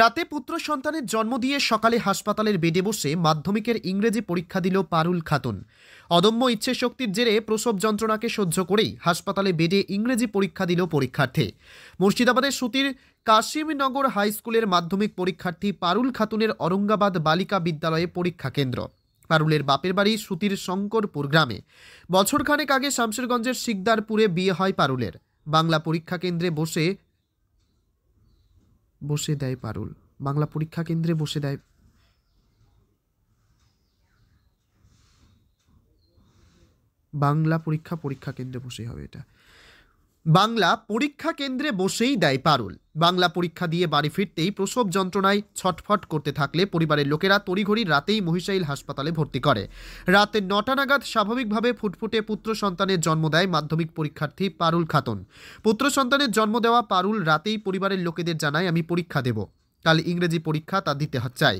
রাতে পুত্র সন্তানের জন্ম দিয়ে সকালে হাসপাতালের বেডে বসে মাধ্যমিকের ইংরেজি পরীক্ষা দিল পারুল খাতুন অদম্য ইচ্ছে শক্তির জেরে প্রসব যন্ত্রণাকে সহ্য করেই হাসপাতালে বেডে ইংরেজি পরীক্ষা দিল পরীক্ষার্থে মুর্শিদাবাদের সুতির কাশিমনগর হাই স্কুলের মাধ্যমিক পরীক্ষার্থী পারুল খাতুনের অরঙ্গাবাদ বালিকা বিদ্যালয়ে পরীক্ষা কেন্দ্র পারুলের বাপের বাড়ি সুতির শঙ্করপুর গ্রামে বছরখানেক আগে শামশেরগঞ্জের শিকদারপুরে বিয়ে হয় পারুলের বাংলা পরীক্ষা কেন্দ্রে বসে বসে দেয় পারুল বাংলা পরীক্ষা কেন্দ্রে বসে দেয় বাংলা পরীক্ষা পরীক্ষা কেন্দ্রে বসে হবে এটা বাংলা পরীক্ষা কেন্দ্রে বসেই দেয় পারুল বাংলা পরীক্ষা দিয়ে বাড়ি ফিরতেই প্রসব যন্ত্রণায় ছটফট করতে থাকলে পরিবারের লোকেরা তড়িঘড়ি রাতেই মহিষাইল হাসপাতালে ভর্তি করে রাতে নটা নাগাদ স্বাভাবিকভাবে ফুটফুটে পুত্র সন্তানের জন্ম দেয় মাধ্যমিক পরীক্ষার্থী পারুল খাতুন পুত্র সন্তানের জন্ম দেওয়া পারুল রাতেই পরিবারের লোকেদের জানায় আমি পরীক্ষা দেব কাল ইংরেজি পরীক্ষা তা দিতে চাই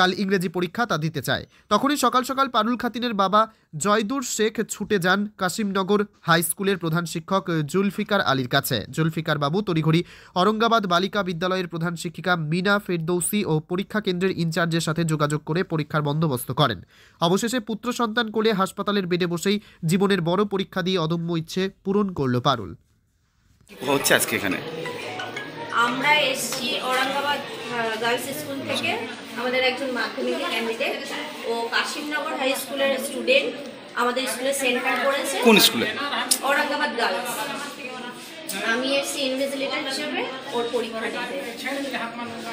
কাল ইংরেজি পরীক্ষা তা দিতে চায় তখনই সকাল সকাল পারুল খাতিনের বাবা জয়দুর শেখ ছুটে যান কাশিমনগর হাই স্কুলের প্রধান শিক্ষক জুলফিকার আলীর কাছে জুলফিকার বাবু তড়িঘড়ি অরঙ্গাবাদ বালিকা বিদ্যালয়ের প্রধান শিক্ষিকা মিনা ফেরদৌসি ও পরীক্ষা কেন্দ্রের ইনচার্জের সাথে যোগাযোগ করে পরীক্ষার বন্দোবস্ত করেন অবশেষে পুত্র সন্তান করে হাসপাতালের বেডে বসেই জীবনের বড় পরীক্ষা দিয়ে অদম্য ইচ্ছে পূরণ করল পারুল হচ্ছে আজকে এখানে আমরা এসছি ঔরঙ্গাবাদ গার্লস স্কুল থেকে আমাদের একজন মাধ্যমিক ক্যান্ডিডেট ও কাশিমনগর হাই স্কুলের স্টুডেন্ট আমাদের স্কুলে সেন্টার করেছে কোন স্কুলে ঔরঙ্গাবাদ গার্লস আমি এসছি ইনভিজিলেটর হিসেবে ওর পরীক্ষা দিতে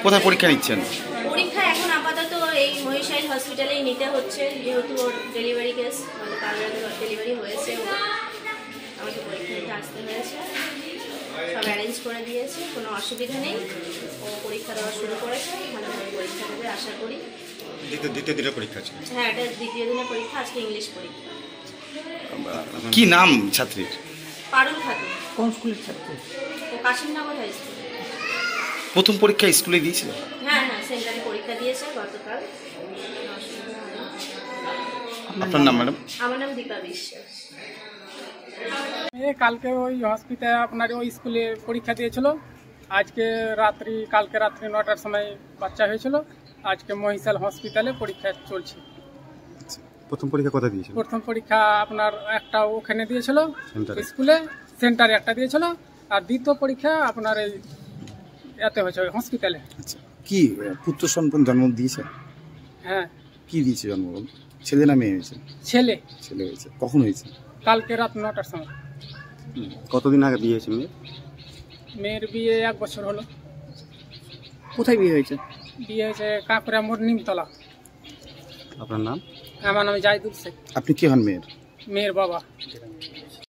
কোথায় পরীক্ষা নিচ্ছেন পরীক্ষা এখন আপাতত এই মহিষাইল হসপিটালেই নিতে হচ্ছে যেহেতু ওর ডেলিভারি কেস মানে কাল ডেলিভারি হয়েছে আমাকে পরীক্ষা আসতে হয়েছে সব অ্যারেঞ্জ করে দিয়েছে কোনো অসুবিধা নেই ও পরীক্ষা দেওয়া শুরু করেছে ভালোভাবে মানে পরীক্ষা দেবে আশা করি দ্বিতীয় দিনের পরীক্ষা আছে হ্যাঁ এটা দ্বিতীয় দিনের পরীক্ষা আজকে ইংলিশ পরীক্ষা কি নাম ছাত্রীর পারুল খাতুন কোন স্কুলের ছাত্রী ও কাশিমনগর হাই স্কুল প্রথম পরীক্ষা স্কুলে দিয়েছিল হ্যাঁ হ্যাঁ সেন্টারে পরীক্ষা দিয়েছে গতকাল আপনার নাম ম্যাডাম আমার নাম দীপা বিশ্বাস কালকে ওই হসপিটালে আপনার ওই স্কুলে পরীক্ষা দিয়েছিল আজকে রাত্রি কালকে রাত্রি নটার সময় বাচ্চা হয়েছিল আজকে মহিষাল হসপিটালে পরীক্ষা চলছে আচ্ছা, প্রথম পরীক্ষা কথা দিয়েছিল প্রথম পরীক্ষা আপনার একটা ওখানে দিয়েছিল স্কুলে সেন্টারে একটা দিয়েছিল আর দ্বিতীয় পরীক্ষা আপনার এই এতে হয়েছে হসপিটালে আচ্ছা, কি পুত্র সন্তান জন্ম দিয়েছে হ্যাঁ কি দিয়েছে জন্মগ্রহণ ছেলে না মেয়ে হয়েছে ছেলে ছেলে হয়েছে কখন হয়েছে কালকে রাত নটার সময় কতদিন আগে বিয়ে হয়েছে মেয়ের মেয়ের বিয়ে এক বছর হলো কোথায় বিয়ে হয়েছে বিয়ে হয়েছে কাঁকড়া মোড় নিমতলা আপনার নাম আমার নাম জাহিদুল শেখ আপনি কি হন মেয়ের মেয়ের বাবা